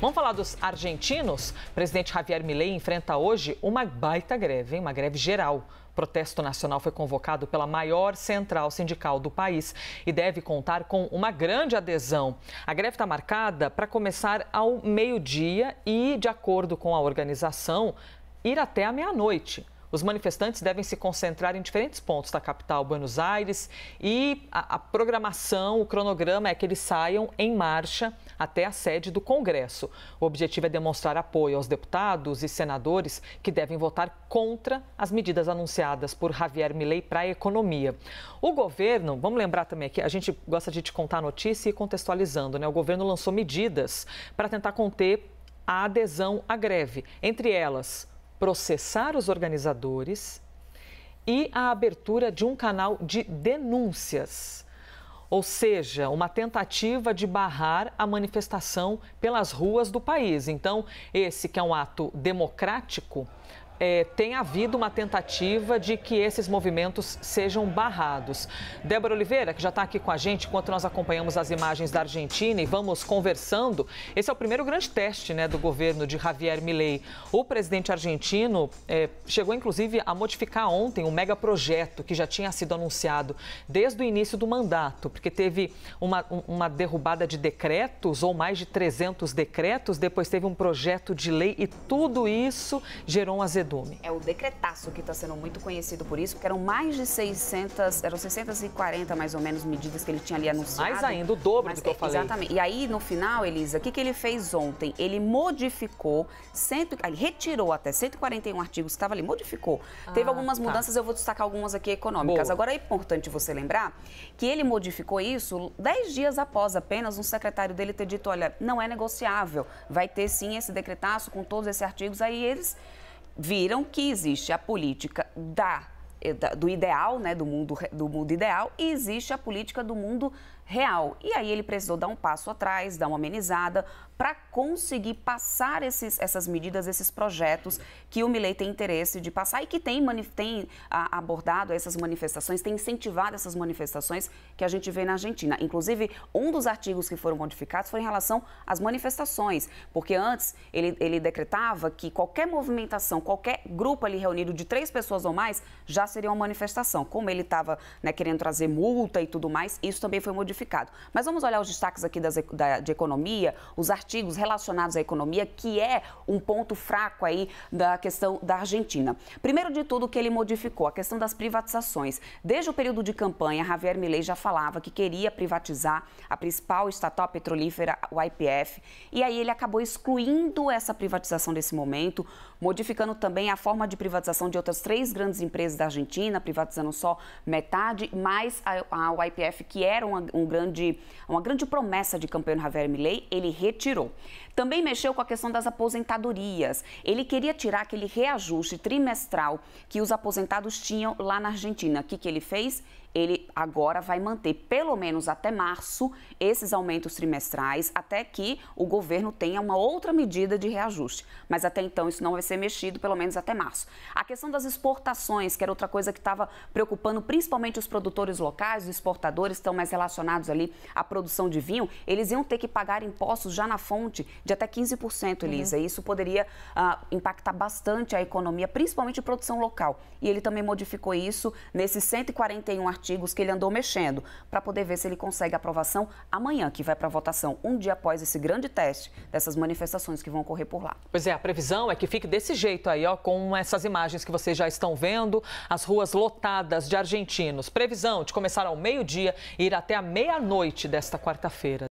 Vamos falar dos argentinos? O presidente Javier Milei enfrenta hoje uma baita greve, hein? uma greve geral. O protesto nacional foi convocado pela maior central sindical do país e deve contar com uma grande adesão. A greve está marcada para começar ao meio-dia e, de acordo com a organização, ir até a meia-noite. Os manifestantes devem se concentrar em diferentes pontos da capital, Buenos Aires, e a, a programação, o cronograma é que eles saiam em marcha até a sede do Congresso. O objetivo é demonstrar apoio aos deputados e senadores que devem votar contra as medidas anunciadas por Javier Milei para a economia. O governo, vamos lembrar também aqui, a gente gosta de te contar a notícia e contextualizando, né? O governo lançou medidas para tentar conter a adesão à greve, entre elas processar os organizadores e a abertura de um canal de denúncias, ou seja, uma tentativa de barrar a manifestação pelas ruas do país. Então, esse que é um ato democrático é, tem havido uma tentativa de que esses movimentos sejam barrados. Débora Oliveira, que já está aqui com a gente, enquanto nós acompanhamos as imagens da Argentina e vamos conversando, esse é o primeiro grande teste né, do governo de Javier Milei. O presidente argentino é, chegou, inclusive, a modificar ontem um megaprojeto que já tinha sido anunciado desde o início do mandato, porque teve uma, uma derrubada de decretos, ou mais de 300 decretos, depois teve um projeto de lei e tudo isso gerou um azedão cardume. É o decretaço que está sendo muito conhecido por isso, porque eram mais de 600, eram 640 mais ou menos medidas que ele tinha ali anunciado. Mais ainda, o dobro mas, do que eu é, falei. Exatamente. E aí, no final, Elisa, o que, que ele fez ontem? Ele modificou, cento, ele retirou até 141 artigos que estavam ali, modificou. Ah, Teve algumas tá. mudanças, tá. eu vou destacar algumas aqui econômicas. Boa. Agora, é importante você lembrar que ele modificou isso 10 dias após apenas um secretário dele ter dito, olha, não é negociável, vai ter sim esse decretaço com todos esses artigos, aí eles viram que existe a política da eh, do ideal, né, do mundo do mundo ideal e existe a política do mundo real. E aí ele precisou dar um passo atrás, dar uma amenizada, para conseguir passar esses, essas medidas, esses projetos que o Milei tem interesse de passar e que tem, tem abordado essas manifestações, tem incentivado essas manifestações que a gente vê na Argentina. Inclusive, um dos artigos que foram modificados foi em relação às manifestações, porque antes ele, ele decretava que qualquer movimentação, qualquer grupo ali reunido de três pessoas ou mais já seria uma manifestação. Como ele estava né, querendo trazer multa e tudo mais, isso também foi modificado mas vamos olhar os destaques aqui das, da, de economia, os artigos relacionados à economia, que é um ponto fraco aí da questão da Argentina. Primeiro de tudo, que ele modificou a questão das privatizações. Desde o período de campanha, Javier Milei já falava que queria privatizar a principal estatal petrolífera, o IPF, e aí ele acabou excluindo essa privatização desse momento, modificando também a forma de privatização de outras três grandes empresas da Argentina, privatizando só metade, mais a, a, IPF, que era um um grande, uma grande promessa de campanha do Javier Milei, ele retirou. Também mexeu com a questão das aposentadorias. Ele queria tirar aquele reajuste trimestral que os aposentados tinham lá na Argentina. O que, que ele fez? ele agora vai manter pelo menos até março esses aumentos trimestrais, até que o governo tenha uma outra medida de reajuste. Mas até então isso não vai ser mexido, pelo menos até março. A questão das exportações, que era outra coisa que estava preocupando principalmente os produtores locais, os exportadores estão mais relacionados ali à produção de vinho, eles iam ter que pagar impostos já na fonte de até 15%, Elisa. Uhum. E isso poderia uh, impactar bastante a economia, principalmente a produção local. E ele também modificou isso nesses 141 artigos artigos que ele andou mexendo, para poder ver se ele consegue aprovação amanhã, que vai para votação, um dia após esse grande teste dessas manifestações que vão ocorrer por lá. Pois é, a previsão é que fique desse jeito aí, ó, com essas imagens que vocês já estão vendo, as ruas lotadas de argentinos. Previsão de começar ao meio-dia e ir até a meia-noite desta quarta-feira.